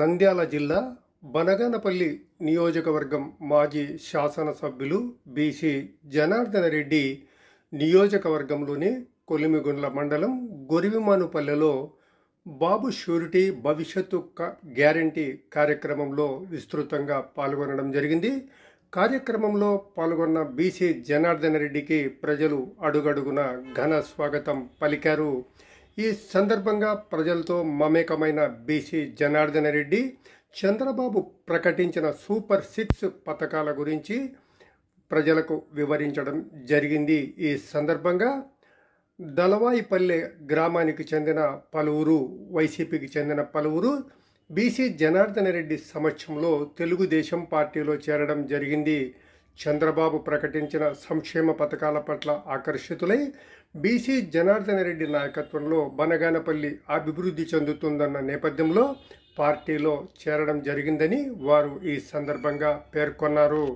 నంద్యాల జిల్లా బనగానపల్లి నియోజకవర్గం మాజీ శాసనసభ్యులు బీసీ జనార్దన రెడ్డి నియోజకవర్గంలోని కొలిమిగుండ్ల మండలం గొరివిమానుపల్లెలో బాబు షూరిటీ భవిష్యత్తు గ్యారంటీ కార్యక్రమంలో విస్తృతంగా పాల్గొనడం జరిగింది కార్యక్రమంలో పాల్గొన్న బీసీ జనార్దన రెడ్డికి ప్రజలు అడుగడుగున ఘన స్వాగతం పలికారు ఈ సందర్భంగా ప్రజలతో మమేకమైన బీసీ జనార్దన రెడ్డి చంద్రబాబు ప్రకటించిన సూపర్ సిక్స్ పథకాల గురించి ప్రజలకు వివరించడం జరిగింది ఈ సందర్భంగా దళవాయిపల్లె గ్రామానికి చెందిన పలువురు వైసీపీకి చెందిన పలువురు బీసీ జనార్దన రెడ్డి సమక్షంలో తెలుగుదేశం పార్టీలో చేరడం జరిగింది చంద్రబాబు ప్రకటించిన సంక్షేమ పథకాల పట్ల ఆకర్షితులై బీసీ జనార్దన రెడ్డి నాయకత్వంలో బనగానపల్లి అభివృద్ధి చెందుతుందన్న నేపథ్యంలో పార్టీలో చేరడం జరిగిందని వారు ఈ సందర్భంగా పేర్కొన్నారు